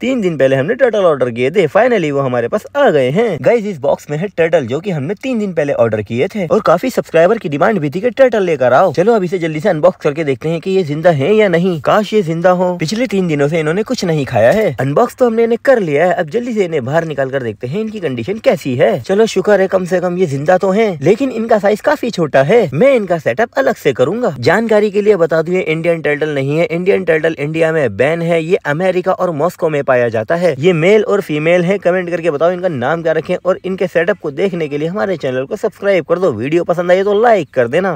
तीन दिन पहले हमने टर्टल ऑर्डर किए थे फाइनली वो हमारे पास आ गए हैं गाइज इस बॉक्स में है टर्टल जो कि हमने तीन दिन पहले ऑर्डर किए थे और काफी सब्सक्राइबर की डिमांड भी थी कि टर्टल लेकर आओ चलो अभी इसे जल्दी से अनबॉक्स करके देखते हैं कि ये जिंदा है या नहीं काश ये जिंदा हो पिछले तीन दिनों से इन्होंने कुछ नहीं खाया है अनबॉक्स तो हमने इन्हें कर लिया है अब जल्दी से इन्हें बाहर निकाल कर देखते हैं इनकी कंडीशन कैसी है चलो शुक्र है कम से कम ये जिंदा तो है लेकिन इनका साइज काफी छोटा है मैं इनका सेटअप अलग से करूंगा जानकारी के लिए बता दू इंडियन टर्टल नहीं है इंडियन टर्टल इंडिया में बैन है ये अमेरिका और मॉस्को में पाया जाता है ये मेल और फीमेल है कमेंट करके बताओ इनका नाम क्या रखें और इनके सेटअप को देखने के लिए हमारे चैनल को सब्सक्राइब कर दो वीडियो पसंद आई तो लाइक कर देना